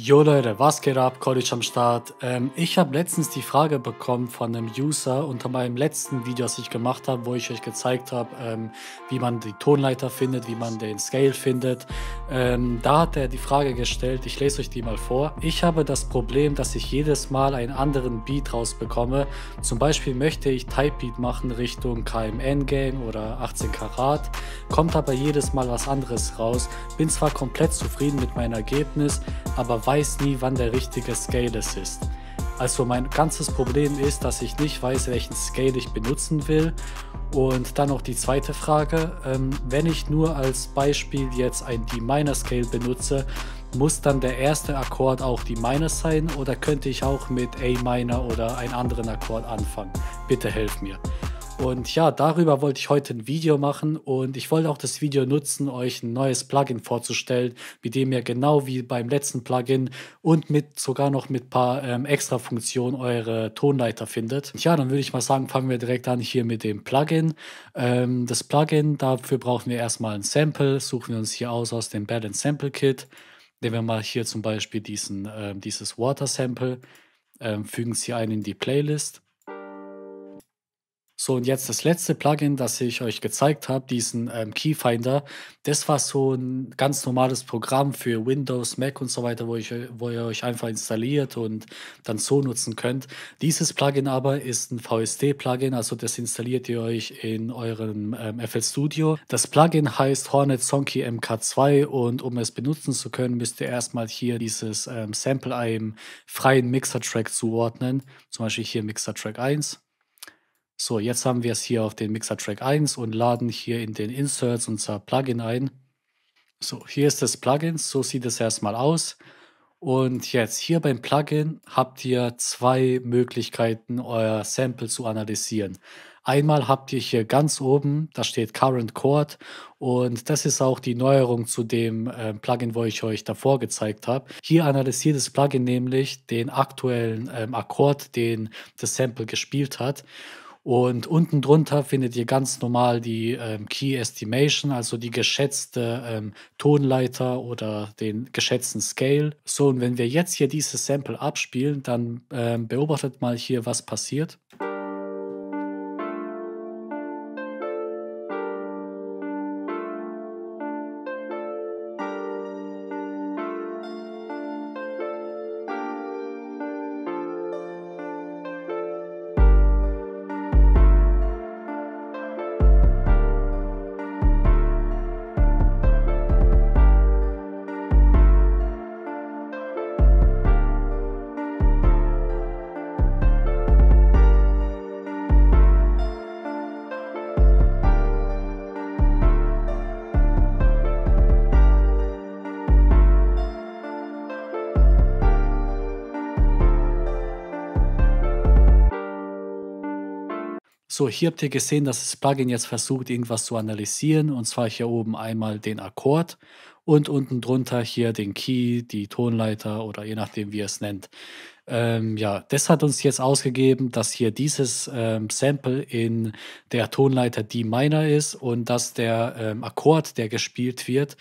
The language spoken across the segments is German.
Jo Leute, was geht ab? College am Start. Ähm, ich habe letztens die Frage bekommen von einem User unter meinem letzten Video, das ich gemacht habe, wo ich euch gezeigt habe, ähm, wie man die Tonleiter findet, wie man den Scale findet. Ähm, da hat er die Frage gestellt, ich lese euch die mal vor. Ich habe das Problem, dass ich jedes Mal einen anderen Beat rausbekomme. Zum Beispiel möchte ich Type Beat machen Richtung KMN Game oder 18 Karat, kommt aber jedes Mal was anderes raus. Bin zwar komplett zufrieden mit meinem Ergebnis, aber weiß nie, wann der richtige Scale es ist. Also mein ganzes Problem ist, dass ich nicht weiß, welchen Scale ich benutzen will. Und dann noch die zweite Frage, ähm, wenn ich nur als Beispiel jetzt ein D-Minor-Scale benutze, muss dann der erste Akkord auch d Minor sein oder könnte ich auch mit A-Minor oder einen anderen Akkord anfangen? Bitte helft mir. Und ja, darüber wollte ich heute ein Video machen und ich wollte auch das Video nutzen, euch ein neues Plugin vorzustellen, mit dem ihr genau wie beim letzten Plugin und mit sogar noch mit ein paar ähm, extra Funktionen eure Tonleiter findet. Ja, dann würde ich mal sagen, fangen wir direkt an hier mit dem Plugin. Ähm, das Plugin, dafür brauchen wir erstmal ein Sample, suchen wir uns hier aus aus dem Balance Sample Kit. Nehmen wir mal hier zum Beispiel diesen, äh, dieses Water Sample, ähm, fügen es hier ein in die Playlist so, und jetzt das letzte Plugin, das ich euch gezeigt habe, diesen ähm, Keyfinder. Das war so ein ganz normales Programm für Windows, Mac und so weiter, wo, ich, wo ihr euch einfach installiert und dann so nutzen könnt. Dieses Plugin aber ist ein VSD-Plugin, also das installiert ihr euch in eurem ähm, FL Studio. Das Plugin heißt Hornet Sonky MK2 und um es benutzen zu können, müsst ihr erstmal hier dieses ähm, Sample einem freien Mixer-Track zuordnen. Zum Beispiel hier Mixer-Track 1 so, jetzt haben wir es hier auf den Mixer Track 1 und laden hier in den Inserts unser Plugin ein. So, hier ist das Plugin, so sieht es erstmal aus. Und jetzt hier beim Plugin habt ihr zwei Möglichkeiten, euer Sample zu analysieren. Einmal habt ihr hier ganz oben, da steht Current Chord und das ist auch die Neuerung zu dem äh, Plugin, wo ich euch davor gezeigt habe. Hier analysiert das Plugin nämlich den aktuellen ähm, Akkord, den das Sample gespielt hat. Und unten drunter findet ihr ganz normal die ähm, Key Estimation, also die geschätzte ähm, Tonleiter oder den geschätzten Scale. So, und wenn wir jetzt hier dieses Sample abspielen, dann ähm, beobachtet mal hier, was passiert. So, hier habt ihr gesehen, dass das Plugin jetzt versucht, irgendwas zu analysieren. Und zwar hier oben einmal den Akkord und unten drunter hier den Key, die Tonleiter oder je nachdem, wie ihr es nennt. Ähm, ja, das hat uns jetzt ausgegeben, dass hier dieses ähm, Sample in der Tonleiter D minor ist und dass der ähm, Akkord, der gespielt wird,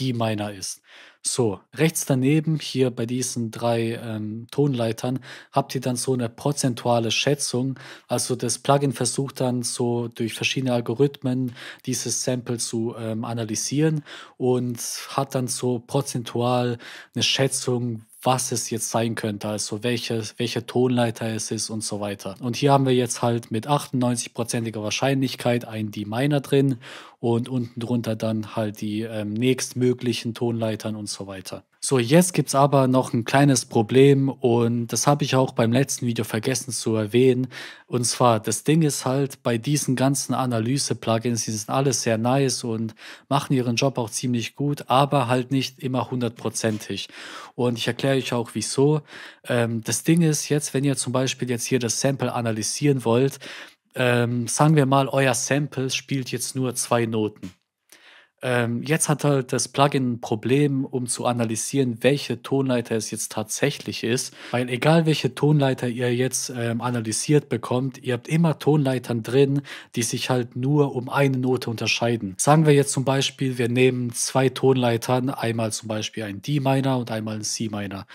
D minor ist. So, rechts daneben hier bei diesen drei ähm, Tonleitern habt ihr dann so eine prozentuale Schätzung. Also das Plugin versucht dann so durch verschiedene Algorithmen dieses Sample zu ähm, analysieren und hat dann so prozentual eine Schätzung, was es jetzt sein könnte, also welche, welche Tonleiter es ist und so weiter. Und hier haben wir jetzt halt mit 98%iger Wahrscheinlichkeit ein d miner drin und unten drunter dann halt die ähm, nächstmöglichen Tonleitern und so weiter. So, jetzt gibt es aber noch ein kleines Problem und das habe ich auch beim letzten Video vergessen zu erwähnen. Und zwar, das Ding ist halt, bei diesen ganzen Analyse-Plugins, die sind alle sehr nice und machen ihren Job auch ziemlich gut, aber halt nicht immer hundertprozentig. Und ich erkläre euch auch, wieso. Ähm, das Ding ist jetzt, wenn ihr zum Beispiel jetzt hier das Sample analysieren wollt, ähm, sagen wir mal, euer Sample spielt jetzt nur zwei Noten. Ähm, jetzt hat halt das Plugin ein Problem, um zu analysieren, welche Tonleiter es jetzt tatsächlich ist. Weil egal welche Tonleiter ihr jetzt ähm, analysiert bekommt, ihr habt immer Tonleitern drin, die sich halt nur um eine Note unterscheiden. Sagen wir jetzt zum Beispiel, wir nehmen zwei Tonleitern, einmal zum Beispiel ein D-Minor und einmal ein C-Minor.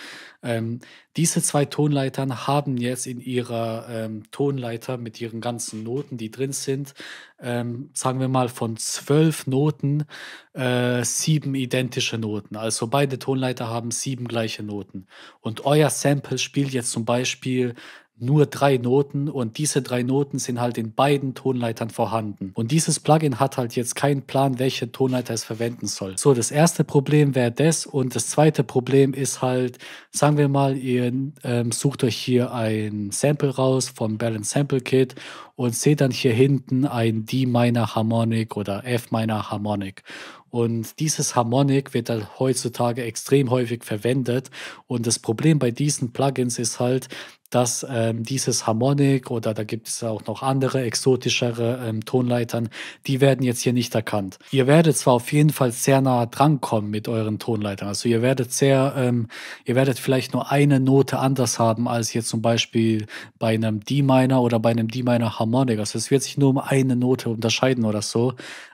Ähm, diese zwei Tonleitern haben jetzt in ihrer ähm, Tonleiter mit ihren ganzen Noten, die drin sind, ähm, sagen wir mal von zwölf Noten, äh, sieben identische Noten. Also beide Tonleiter haben sieben gleiche Noten. Und euer Sample spielt jetzt zum Beispiel nur drei Noten und diese drei Noten sind halt in beiden Tonleitern vorhanden. Und dieses Plugin hat halt jetzt keinen Plan, welche Tonleiter es verwenden soll. So, das erste Problem wäre das und das zweite Problem ist halt, sagen wir mal, ihr ähm, sucht euch hier ein Sample raus vom Balance Sample Kit und seht dann hier hinten ein D-Minor Harmonic oder F-Minor Harmonic. Und dieses Harmonic wird dann halt heutzutage extrem häufig verwendet. Und das Problem bei diesen Plugins ist halt, dass ähm, dieses Harmonic oder da gibt es auch noch andere exotischere ähm, Tonleitern, die werden jetzt hier nicht erkannt. Ihr werdet zwar auf jeden Fall sehr nah dran kommen mit euren Tonleitern, also ihr werdet sehr, ähm, ihr werdet vielleicht nur eine Note anders haben als hier zum Beispiel bei einem D-Minor oder bei einem D-Minor Harmonic. Also es wird sich nur um eine Note unterscheiden oder so,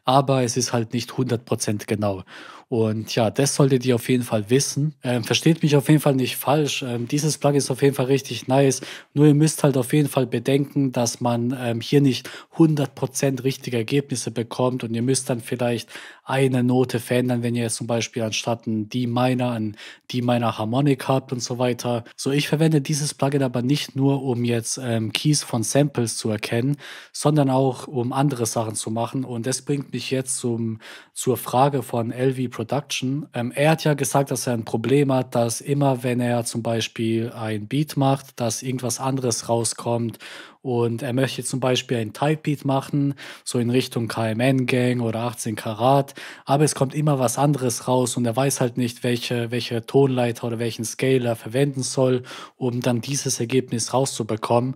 aber es ist halt nicht 100% genau. Und ja, das solltet ihr auf jeden Fall wissen. Ähm, versteht mich auf jeden Fall nicht falsch. Ähm, dieses Plugin ist auf jeden Fall richtig nice. Nur ihr müsst halt auf jeden Fall bedenken, dass man ähm, hier nicht 100% richtige Ergebnisse bekommt und ihr müsst dann vielleicht eine Note verändern, wenn ihr jetzt zum Beispiel anstatt ein D-Minor an D-Minor Harmonic habt und so weiter. So, ich verwende dieses Plugin aber nicht nur, um jetzt ähm, Keys von Samples zu erkennen, sondern auch um andere Sachen zu machen und das bringt mich dich jetzt zum, zur Frage von LV Production. Ähm, er hat ja gesagt, dass er ein Problem hat, dass immer, wenn er zum Beispiel ein Beat macht, dass irgendwas anderes rauskommt. Und er möchte zum Beispiel ein Type Beat machen, so in Richtung KMN Gang oder 18 Karat. Aber es kommt immer was anderes raus und er weiß halt nicht, welche, welche Tonleiter oder welchen Scaler verwenden soll, um dann dieses Ergebnis rauszubekommen.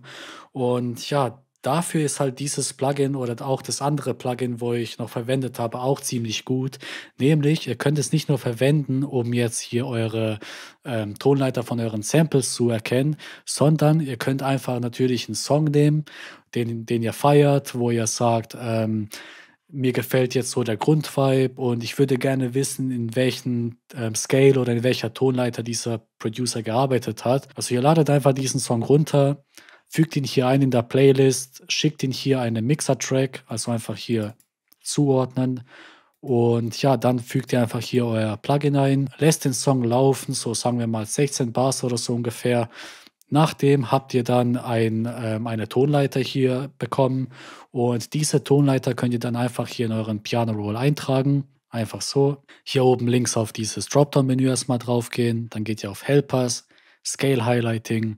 Und ja, dafür ist halt dieses Plugin oder auch das andere Plugin, wo ich noch verwendet habe, auch ziemlich gut. Nämlich, ihr könnt es nicht nur verwenden, um jetzt hier eure ähm, Tonleiter von euren Samples zu erkennen, sondern ihr könnt einfach natürlich einen Song nehmen, den, den ihr feiert, wo ihr sagt, ähm, mir gefällt jetzt so der Grundvibe und ich würde gerne wissen, in welchem ähm, Scale oder in welcher Tonleiter dieser Producer gearbeitet hat. Also ihr ladet einfach diesen Song runter, fügt ihn hier ein in der Playlist, schickt ihn hier einen Mixer-Track, also einfach hier zuordnen. Und ja, dann fügt ihr einfach hier euer Plugin ein, lässt den Song laufen, so sagen wir mal 16 Bars oder so ungefähr. Nachdem habt ihr dann ein, ähm, eine Tonleiter hier bekommen und diese Tonleiter könnt ihr dann einfach hier in euren Piano Roll eintragen. Einfach so. Hier oben links auf dieses Dropdown-Menü erstmal draufgehen, dann geht ihr auf Helpers, Scale Highlighting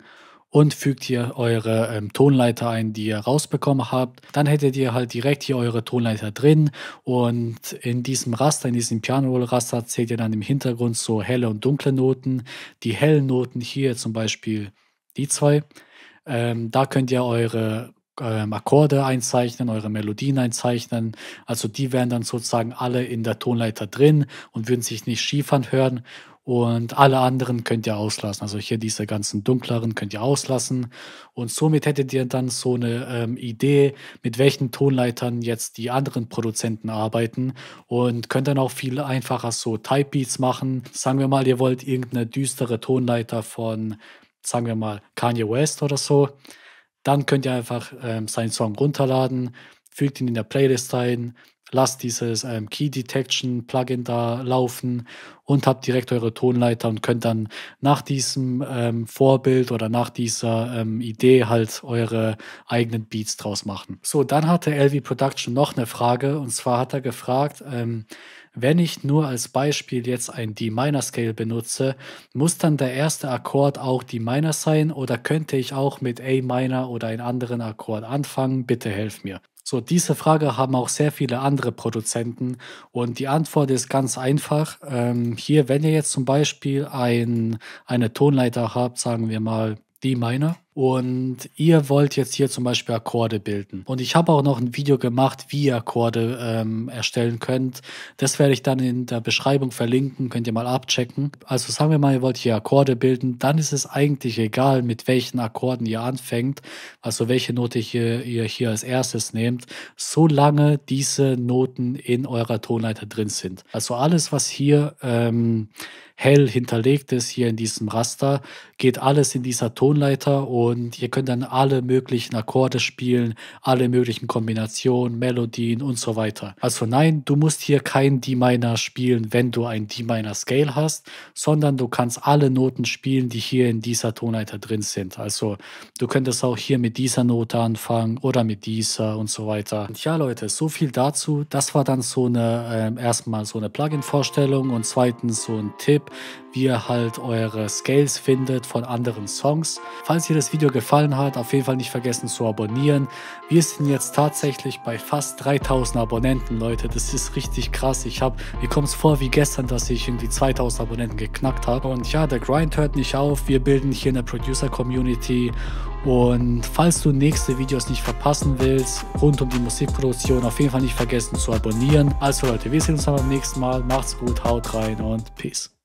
und fügt hier eure ähm, Tonleiter ein, die ihr rausbekommen habt. Dann hättet ihr halt direkt hier eure Tonleiter drin und in diesem Raster, in diesem Piano-Raster seht ihr dann im Hintergrund so helle und dunkle Noten. Die hellen Noten hier zum Beispiel die zwei, ähm, da könnt ihr eure ähm, Akkorde einzeichnen, eure Melodien einzeichnen. Also die wären dann sozusagen alle in der Tonleiter drin und würden sich nicht schief anhören. Und alle anderen könnt ihr auslassen. Also hier diese ganzen dunkleren könnt ihr auslassen. Und somit hättet ihr dann so eine ähm, Idee, mit welchen Tonleitern jetzt die anderen Produzenten arbeiten. Und könnt dann auch viel einfacher so Type Beats machen. Sagen wir mal, ihr wollt irgendeine düstere Tonleiter von, sagen wir mal, Kanye West oder so. Dann könnt ihr einfach ähm, seinen Song runterladen, fügt ihn in der Playlist ein, lasst dieses ähm, Key Detection Plugin da laufen und habt direkt eure Tonleiter und könnt dann nach diesem ähm, Vorbild oder nach dieser ähm, Idee halt eure eigenen Beats draus machen. So, dann hatte LV Production noch eine Frage und zwar hat er gefragt, ähm, wenn ich nur als Beispiel jetzt ein D-Minor-Scale benutze, muss dann der erste Akkord auch D-Minor sein oder könnte ich auch mit A-Minor oder einen anderen Akkord anfangen? Bitte helf mir. So, diese Frage haben auch sehr viele andere Produzenten und die Antwort ist ganz einfach. Ähm, hier, wenn ihr jetzt zum Beispiel ein, eine Tonleiter habt, sagen wir mal D-Minor, und ihr wollt jetzt hier zum Beispiel Akkorde bilden. Und ich habe auch noch ein Video gemacht, wie ihr Akkorde ähm, erstellen könnt. Das werde ich dann in der Beschreibung verlinken, könnt ihr mal abchecken. Also sagen wir mal, ihr wollt hier Akkorde bilden, dann ist es eigentlich egal, mit welchen Akkorden ihr anfängt, also welche Note hier, ihr hier als erstes nehmt, solange diese Noten in eurer Tonleiter drin sind. Also alles, was hier ähm, hell hinterlegt ist, hier in diesem Raster, geht alles in dieser Tonleiter und und ihr könnt dann alle möglichen Akkorde spielen, alle möglichen Kombinationen, Melodien und so weiter. Also nein, du musst hier kein D-Minor spielen, wenn du ein D-Minor-Scale hast, sondern du kannst alle Noten spielen, die hier in dieser Tonleiter drin sind. Also du könntest auch hier mit dieser Note anfangen oder mit dieser und so weiter. Und ja, Leute, so viel dazu. Das war dann so eine äh, erstmal so eine Plugin-Vorstellung und zweitens so ein Tipp, ihr halt eure Scales findet von anderen Songs. Falls ihr das Video gefallen hat, auf jeden Fall nicht vergessen zu abonnieren. Wir sind jetzt tatsächlich bei fast 3000 Abonnenten, Leute. Das ist richtig krass. Ich habe, mir kommt es vor wie gestern, dass ich irgendwie 2000 Abonnenten geknackt habe. Und ja, der Grind hört nicht auf. Wir bilden hier eine Producer-Community und falls du nächste Videos nicht verpassen willst, rund um die Musikproduktion, auf jeden Fall nicht vergessen zu abonnieren. Also Leute, wir sehen uns dann beim nächsten Mal. Macht's gut, haut rein und Peace.